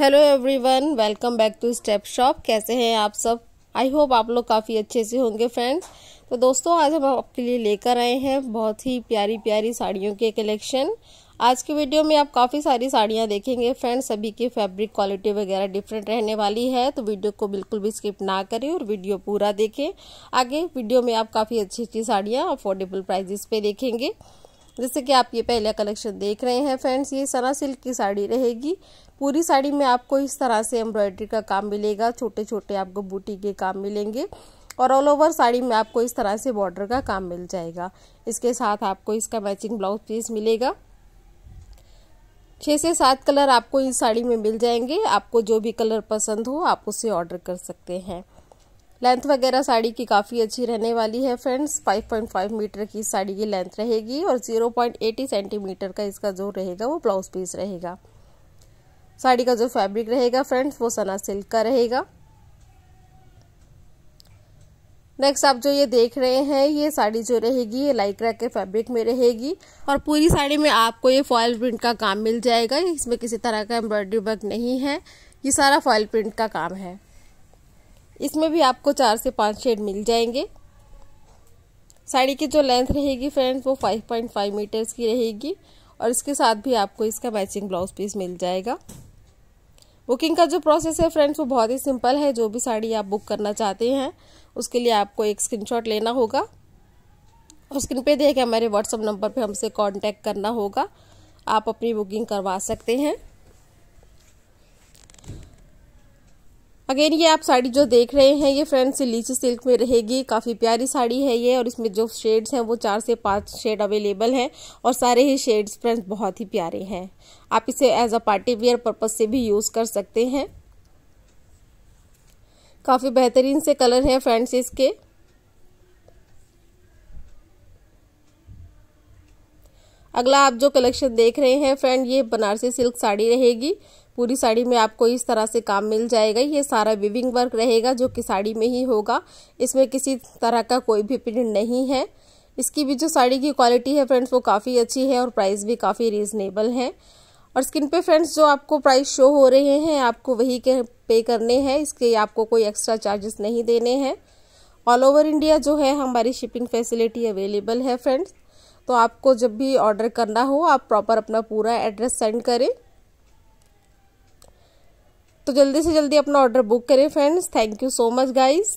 hello everyone welcome back to Step Shop कैसे हैं आप सब आई होप आप लोग काफ़ी अच्छे से होंगे फ्रेंड्स तो दोस्तों आज हम आपके लिए लेकर आए हैं बहुत ही प्यारी प्यारी साड़ियों के कलेक्शन आज की वीडियो में आप काफ़ी सारी साड़ियाँ देखेंगे फ्रेंड्स सभी की फैब्रिक क्वालिटी वगैरह डिफरेंट रहने वाली है तो वीडियो को बिल्कुल भी स्किप ना करें और वीडियो पूरा देखें आगे वीडियो में आप काफ़ी अच्छी अच्छी साड़ियाँ अफोर्डेबल प्राइजेस पर देखेंगे जैसे कि आप ये पहला कलेक्शन देख रहे हैं फ्रेंड्स ये सना सिल्क की साड़ी रहेगी पूरी साड़ी में आपको इस तरह से एम्ब्रॉयडरी का काम मिलेगा छोटे छोटे आपको बूटी के काम मिलेंगे और ऑल ओवर साड़ी में आपको इस तरह से बॉर्डर का काम मिल जाएगा इसके साथ आपको इसका मैचिंग ब्लाउज पीस मिलेगा छः से सात कलर आपको इस साड़ी में मिल जाएंगे आपको जो भी कलर पसंद हो आप उसे ऑर्डर कर सकते हैं लेंथ वगैरह साड़ी की काफ़ी अच्छी रहने वाली है फ्रेंड्स 5.5 मीटर की साड़ी की लेंथ रहेगी और 0.80 सेंटीमीटर का इसका जो रहेगा वो ब्लाउज पीस रहेगा साड़ी का जो फैब्रिक रहेगा फ्रेंड्स वो सना सिल्क का रहेगा नेक्स्ट आप जो ये देख रहे हैं ये साड़ी जो रहेगी ये लाइक्रा के फैब्रिक में रहेगी और पूरी साड़ी में आपको ये फॉयल प्रिंट का काम मिल जाएगा इसमें किसी तरह का एम्ब्रॉयडरी वर्क नहीं है ये सारा फॉयल प्रिंट का काम है इसमें भी आपको चार से पाँच शेड मिल जाएंगे साड़ी की जो लेंथ रहेगी फ्रेंड्स वो 5.5 मीटर्स की रहेगी और इसके साथ भी आपको इसका मैचिंग ब्लाउज पीस मिल जाएगा बुकिंग का जो प्रोसेस है फ्रेंड्स वो बहुत ही सिंपल है जो भी साड़ी आप बुक करना चाहते हैं उसके लिए आपको एक स्क्रीनशॉट लेना होगा और स्क्रीन पे देखे हमारे व्हाट्सअप नंबर पे हमसे कांटेक्ट करना होगा आप अपनी बुकिंग करवा सकते हैं अगेन ये आप साड़ी जो देख रहे हैं ये फ्रेंड्स लीची सिल्क में रहेगी काफ़ी प्यारी साड़ी है ये और इसमें जो शेड्स हैं वो चार से पांच शेड अवेलेबल हैं और सारे ही शेड्स फ्रेंड्स बहुत ही प्यारे हैं आप इसे as a party wear purpose से भी यूज़ कर सकते हैं काफ़ी बेहतरीन से कलर है फ्रेंड्स इसके अगला आप जो कलेक्शन देख रहे हैं फ्रेंड ये बनारसी सिल्क साड़ी रहेगी पूरी साड़ी में आपको इस तरह से काम मिल जाएगा ये सारा विविंग वर्क रहेगा जो कि साड़ी में ही होगा इसमें किसी तरह का कोई भी प्रिंट नहीं है इसकी भी जो साड़ी की क्वालिटी है फ्रेंड्स वो काफ़ी अच्छी है और प्राइस भी काफ़ी रीजनेबल है और स्किन पे फ्रेंड्स जो आपको प्राइस शो हो रहे हैं आपको वही के पे करने हैं इसके आपको कोई एक्स्ट्रा चार्जेस नहीं देने हैं ऑल ओवर इंडिया जो है हमारी शिपिंग फैसिलिटी अवेलेबल है फ्रेंड्स तो आपको जब भी ऑर्डर करना हो आप प्रॉपर अपना पूरा एड्रेस सेंड करें तो जल्दी से जल्दी अपना ऑर्डर बुक करें friends thank you so much guys